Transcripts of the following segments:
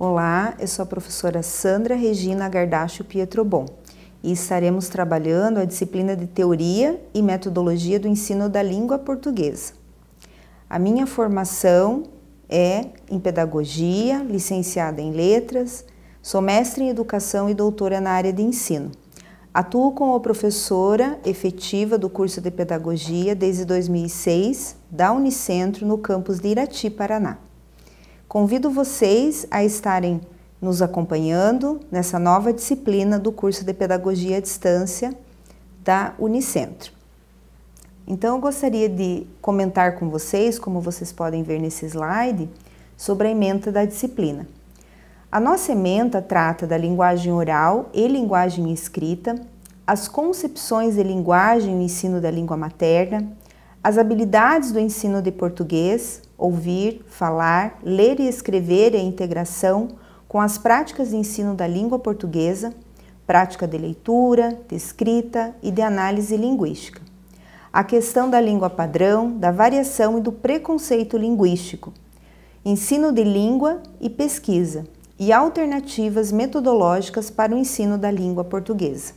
Olá, eu sou a professora Sandra Regina Gardacho Pietrobon e estaremos trabalhando a disciplina de Teoria e Metodologia do Ensino da Língua Portuguesa. A minha formação é em Pedagogia, licenciada em Letras, sou mestre em Educação e doutora na área de ensino. Atuo como professora efetiva do curso de Pedagogia desde 2006 da Unicentro no campus de Irati, Paraná. Convido vocês a estarem nos acompanhando nessa nova disciplina do curso de Pedagogia à Distância da Unicentro. Então, eu gostaria de comentar com vocês, como vocês podem ver nesse slide, sobre a ementa da disciplina. A nossa ementa trata da linguagem oral e linguagem escrita, as concepções de linguagem e ensino da língua materna, as habilidades do ensino de português, ouvir, falar, ler e escrever e a integração com as práticas de ensino da língua portuguesa, prática de leitura, de escrita e de análise linguística. A questão da língua padrão, da variação e do preconceito linguístico. Ensino de língua e pesquisa e alternativas metodológicas para o ensino da língua portuguesa.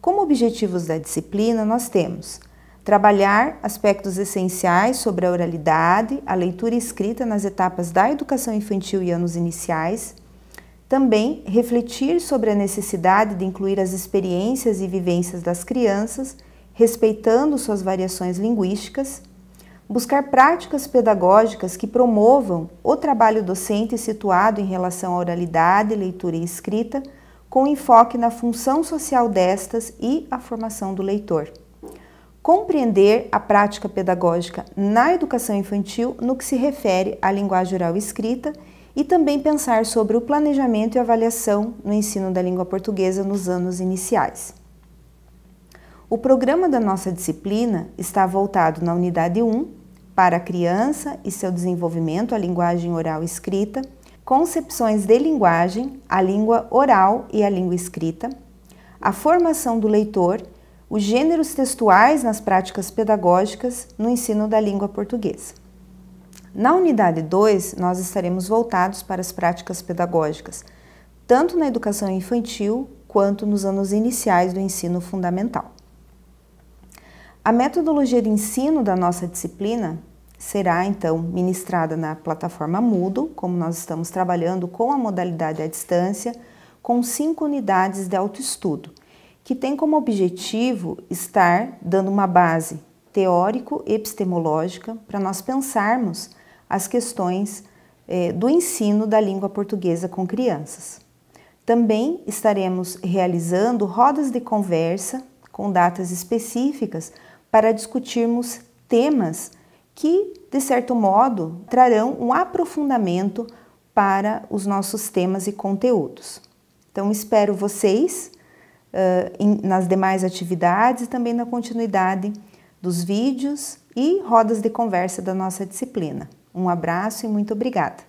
Como objetivos da disciplina, nós temos Trabalhar aspectos essenciais sobre a oralidade, a leitura escrita nas etapas da educação infantil e anos iniciais. Também refletir sobre a necessidade de incluir as experiências e vivências das crianças, respeitando suas variações linguísticas. Buscar práticas pedagógicas que promovam o trabalho docente situado em relação à oralidade, leitura e escrita, com enfoque na função social destas e a formação do leitor compreender a prática pedagógica na educação infantil no que se refere à linguagem oral escrita e também pensar sobre o planejamento e avaliação no ensino da língua portuguesa nos anos iniciais. O programa da nossa disciplina está voltado na unidade 1 para a criança e seu desenvolvimento, a linguagem oral escrita, concepções de linguagem, a língua oral e a língua escrita, a formação do leitor os gêneros textuais nas práticas pedagógicas no ensino da língua portuguesa. Na unidade 2, nós estaremos voltados para as práticas pedagógicas, tanto na educação infantil quanto nos anos iniciais do ensino fundamental. A metodologia de ensino da nossa disciplina será então ministrada na plataforma Moodle, como nós estamos trabalhando com a modalidade à distância, com cinco unidades de autoestudo que tem como objetivo estar dando uma base teórico-epistemológica para nós pensarmos as questões é, do ensino da língua portuguesa com crianças. Também estaremos realizando rodas de conversa com datas específicas para discutirmos temas que, de certo modo, trarão um aprofundamento para os nossos temas e conteúdos. Então, espero vocês nas demais atividades e também na continuidade dos vídeos e rodas de conversa da nossa disciplina. Um abraço e muito obrigada!